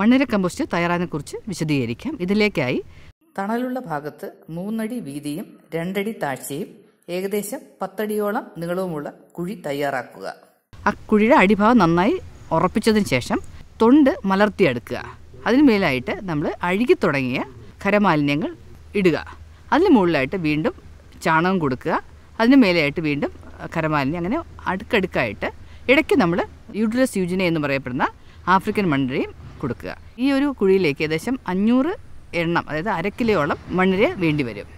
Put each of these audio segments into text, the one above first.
മണ്ണിര കമ്പോസ്റ്റ് കുറിച്ച് വിശദീകരിക്കാം ഇതിലേക്കായി തണലുള്ള ഭാഗത്ത് മൂന്നടി വീതിയും രണ്ടടി താഴ്ചയും ഏകദേശം പത്തടിയോളം നീളവുമുള്ള കുഴി തയ്യാറാക്കുക ആ കുഴിയുടെ അടിഭാഗം നന്നായി ഉറപ്പിച്ചതിന് ശേഷം തൊണ്ട് മലർത്തിയെടുക്കുക അതിന് മേലായിട്ട് നമ്മൾ അഴുകി തുടങ്ങിയ ഖരമാലിന്യങ്ങൾ ഇടുക അതിന് മുകളിലായിട്ട് വീണ്ടും ചാണകം കൊടുക്കുക അതിന് മേലെയായിട്ട് വീണ്ടും ഖരമാലിന്യം അങ്ങനെ അടുക്കടുക്കായിട്ട് ഇടയ്ക്ക് നമ്മൾ യൂട്രസ് യൂജിനെ എന്ന് പറയപ്പെടുന്ന ആഫ്രിക്കൻ മണ്ണിരയും കൊടുക്കുക ഈ ഒരു കുഴിയിലേക്ക് ഏകദേശം അഞ്ഞൂറ് എണ്ണം അതായത് അര കിലോയോളം മണ്ണിര വേണ്ടി വരും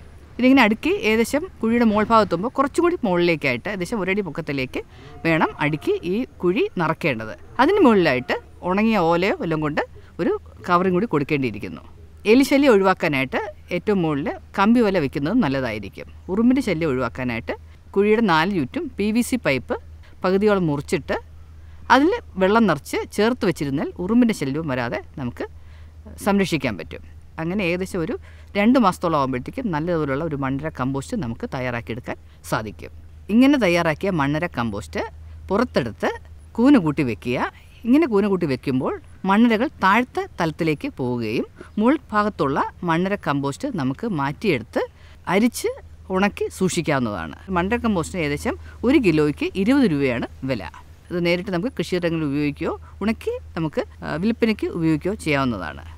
ഇതിങ്ങനെ അടുക്കി ഏകദേശം കുഴിയുടെ മോൾ ഭാഗത്തുമ്പോൾ കുറച്ചും കൂടി മുകളിലേക്കായിട്ട് ഏകദേശം ഒരടി പൊക്കത്തിലേക്ക് വേണം അടുക്കി ഈ കുഴി നിറക്കേണ്ടത് അതിന് മുകളിലായിട്ട് ഉണങ്ങിയ ഓലയോ വല്ലതും കൊണ്ട് ഒരു കവറും കൂടി കൊടുക്കേണ്ടിയിരിക്കുന്നു എലിശല്യം ഒഴിവാക്കാനായിട്ട് ഏറ്റവും മുകളിൽ കമ്പി വല വെക്കുന്നത് നല്ലതായിരിക്കും ഉറുമ്പിൻ്റെ ശല്യം ഒഴിവാക്കാനായിട്ട് കുഴിയുടെ നാല് ചുറ്റും പി വി സി പൈപ്പ് പകുതിയോളം മുറിച്ചിട്ട് അതിൽ വെള്ളം നിറച്ച് ചേർത്ത് വെച്ചിരുന്നാൽ ഉറുമ്പിൻ്റെ ശല്യവും വരാതെ നമുക്ക് സംരക്ഷിക്കാൻ പറ്റും അങ്ങനെ ഏകദേശം ഒരു രണ്ട് മാസത്തോളം ആകുമ്പോഴത്തേക്കും നല്ലതുപോലുള്ള ഒരു മണ്ണര കമ്പോസ്റ്റ് നമുക്ക് തയ്യാറാക്കിയെടുക്കാൻ സാധിക്കും ഇങ്ങനെ തയ്യാറാക്കിയ മണ്ണര കമ്പോസ്റ്റ് പുറത്തെടുത്ത് കൂന് കൂട്ടി വെക്കുക ഇങ്ങനെ കൂന് കൂട്ടി വെക്കുമ്പോൾ മണ്ണരകൾ താഴ്ത്ത തലത്തിലേക്ക് പോവുകയും മുൾ ഭാഗത്തുള്ള മണ്ണര കമ്പോസ്റ്റ് നമുക്ക് മാറ്റിയെടുത്ത് അരിച്ച് ഉണക്കി സൂക്ഷിക്കാവുന്നതാണ് മണ്ണര കമ്പോസ്റ്റിന് ഏകദേശം ഒരു കിലോയ്ക്ക് ഇരുപത് രൂപയാണ് വില അത് നേരിട്ട് നമുക്ക് കൃഷിയിടങ്ങളിൽ ഉപയോഗിക്കുകയോ ഉണക്കി നമുക്ക് വിൽപ്പനയ്ക്ക് ഉപയോഗിക്കുകയോ ചെയ്യാവുന്നതാണ്